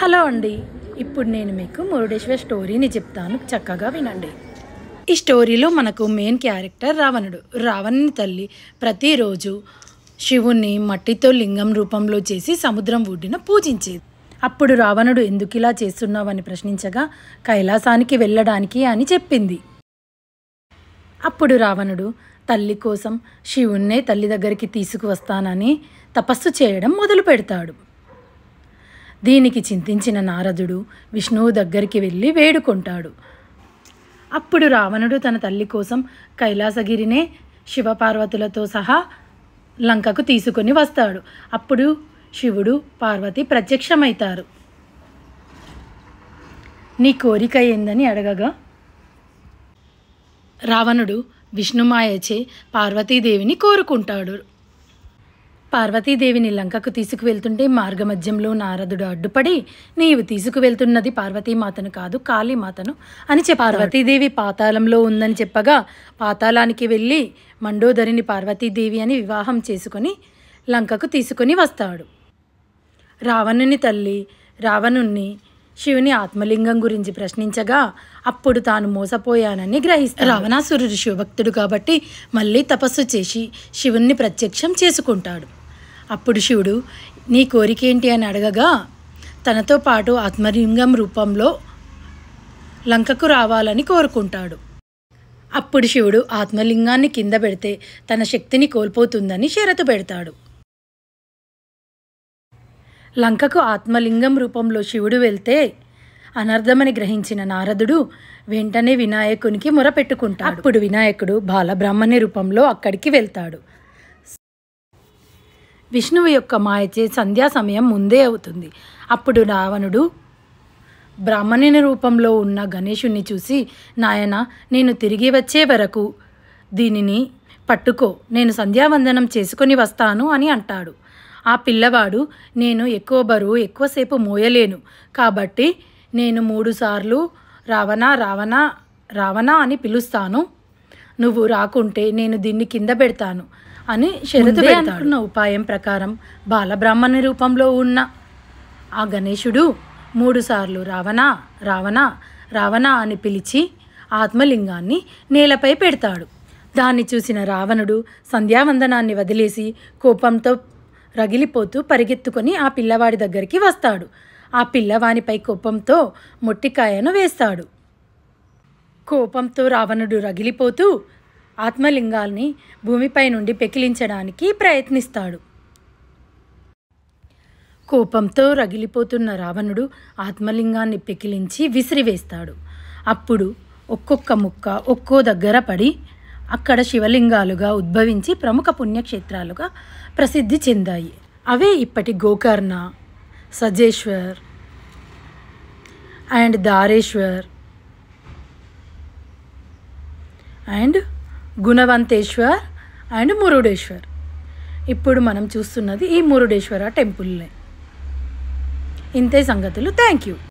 hello అండి ఇప్పుడు నేను మీకు మురుడేశ్వర్ స్టోరీని చెప్తాను చక్కగా వినండి ఈ స్టోరీలో మనకు మెయిన్ క్యారెక్టర్ రావణుడు రావణుని తల్లి ప్రతిరోజు శివుణ్ణి మట్టితో లింగం రూపంలో చేసి సముద్రం ఒడ్డిన పూజించేది అప్పుడు రావణుడు ఎందుకు ఇలా చేస్తున్నావని ప్రశ్నించగా కైలాసానికి వెళ్ళడానికి అని చెప్పింది అప్పుడు రావణుడు తల్లి కోసం శివుణ్ణే తల్లి దగ్గరికి తీసుకువస్తానని తపస్సు చేయడం మొదలు పెడతాడు దీనికి చింతించిన నారదుడు విష్ణువు దగ్గరికి వెళ్ళి వేడుకుంటాడు అప్పుడు రావణుడు తన తల్లి కోసం కైలాసగిరినే శివపార్వతులతో సహా లంకకు తీసుకొని వస్తాడు అప్పుడు శివుడు పార్వతి ప్రత్యక్షమవుతారు నీ కోరిక ఏందని అడగగా రావణుడు విష్ణుమాయచే పార్వతీదేవిని కోరుకుంటాడు పార్వతీదేవిని లంకకు తీసుకువెళ్తుంటే మార్గమధ్యంలో నారదుడు అడ్డుపడి నీవు తీసుకువెళ్తున్నది పార్వతీమాతను కాదు కాళీమాతను అని చెప్పి పార్వతీదేవి పాతాళంలో ఉందని చెప్పగా పాతాళానికి వెళ్ళి మండోదరిని పార్వతీదేవి అని వివాహం చేసుకొని లంకకు తీసుకుని వస్తాడు రావణుని తల్లి రావణుణ్ణి శివుని ఆత్మలింగం గురించి ప్రశ్నించగా అప్పుడు తాను మోసపోయానని గ్రహిస్తాడు రావణాసురుడు శివభక్తుడు కాబట్టి మళ్ళీ తపస్సు చేసి శివుణ్ణి ప్రత్యక్షం చేసుకుంటాడు అప్పుడు శివుడు నీ కోరికేంటి అని అడగగా తనతో పాటు ఆత్మలింగం రూపంలో లంకకు రావాలని కోరుకుంటాడు అప్పుడు శివుడు ఆత్మలింగాన్ని కింద పెడితే తన శక్తిని కోల్పోతుందని షరతు పెడతాడు లంకకు ఆత్మలింగం రూపంలో శివుడు వెళ్తే అనర్ధమని గ్రహించిన నారదుడు వెంటనే వినాయకునికి మొరపెట్టుకుంటాడు అప్పుడు వినాయకుడు బాలబ్రాహ్మణ్య రూపంలో అక్కడికి వెళ్తాడు విష్ణువు యొక్క మాయచే సంధ్యా సమయం ముందే అవుతుంది అప్పుడు రావణుడు బ్రాహ్మణుని రూపంలో ఉన్న గణేషుణ్ణి చూసి నాయన నేను తిరిగి వచ్చే వరకు దీనిని పట్టుకో నేను సంధ్యావందనం చేసుకుని వస్తాను అని అంటాడు ఆ పిల్లవాడు నేను ఎక్కువ బరువు ఎక్కువసేపు మోయలేను కాబట్టి నేను మూడుసార్లు రావణ రావణ రావణ అని పిలుస్తాను నువ్వు రాకుంటే నేను దీన్ని కింద పెడతాను అని శరతు అనుకున్న ఉపాయం ప్రకారం బాలబ్రాహ్మణి రూపంలో ఉన్న ఆ గణేశుడు మూడుసార్లు రావణ రావణ రావణ అని పిలిచి ఆత్మలింగాన్ని నేలపై పెడతాడు దాన్ని చూసిన రావణుడు సంధ్యావందనాన్ని వదిలేసి కోపంతో రగిలిపోతూ పరిగెత్తుకొని ఆ పిల్లవాడి దగ్గరికి వస్తాడు ఆ పిల్లవానిపై కోపంతో మొట్టికాయను వేస్తాడు కోపంతో రావణుడు రగిలిపోతూ ఆత్మలింగాల్ని భూమిపై నుండి పెకిలించడానికి ప్రయత్నిస్తాడు కోపంతో రగిలిపోతున్న రావణుడు ఆత్మలింగాన్ని పెకిలించి విసిరివేస్తాడు అప్పుడు ఒక్కొక్క ముక్క ఒక్కో దగ్గర పడి అక్కడ శివలింగాలుగా ఉద్భవించి ప్రముఖ పుణ్యక్షేత్రాలుగా ప్రసిద్ధి చెందాయి అవే ఇప్పటి Gokarna Sajeshwar and Dhareshwar and Gunavanteshwar and Murudeshwar ఇప్పుడు మనం చూస్తున్నది ఈ మురుడేశ్వర టెంపుల్నే ఇంతే సంగతులు థ్యాంక్ యూ